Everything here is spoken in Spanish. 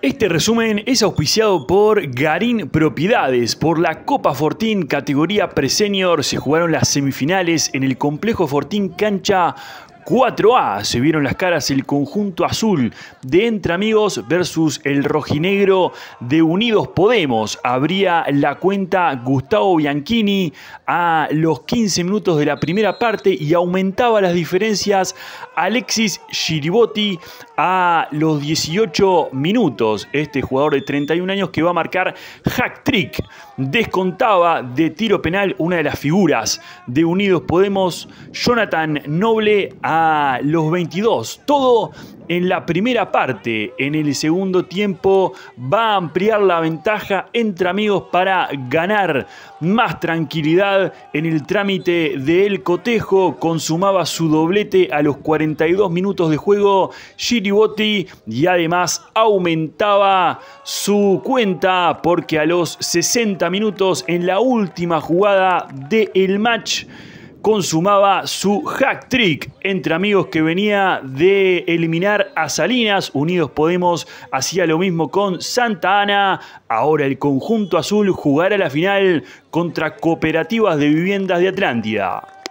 Este resumen es auspiciado por Garín Propiedades. Por la Copa Fortín categoría Presenior se jugaron las semifinales en el complejo Fortín Cancha 4A se vieron las caras el conjunto azul de Entre Amigos versus el rojinegro de Unidos Podemos. Abría la cuenta Gustavo Bianchini a los 15 minutos de la primera parte y aumentaba las diferencias Alexis Giribotti a los 18 minutos. Este jugador de 31 años que va a marcar hack trick. Descontaba de tiro penal una de las figuras de Unidos Podemos, Jonathan Noble a a los 22. Todo en la primera parte. En el segundo tiempo va a ampliar la ventaja entre amigos para ganar más tranquilidad en el trámite del cotejo. Consumaba su doblete a los 42 minutos de juego Giribotti y además aumentaba su cuenta porque a los 60 minutos en la última jugada del el match consumaba su hack trick entre amigos que venía de eliminar a Salinas. Unidos Podemos hacía lo mismo con Santa Ana. Ahora el conjunto azul jugará la final contra cooperativas de viviendas de Atlántida.